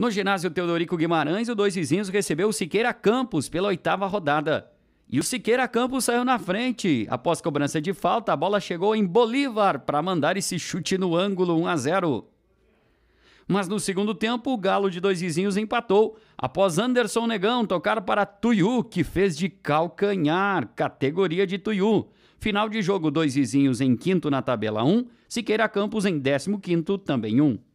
No ginásio Teodorico Guimarães, o Dois Vizinhos recebeu o Siqueira Campos pela oitava rodada. E o Siqueira Campos saiu na frente. Após cobrança de falta, a bola chegou em Bolívar para mandar esse chute no ângulo 1 a 0. Mas no segundo tempo, o Galo de dois vizinhos empatou. Após Anderson Negão tocar para Tuyu que fez de calcanhar, categoria de Tuyu. Final de jogo, dois vizinhos em quinto na tabela 1, Siqueira Campos em décimo quinto também 1.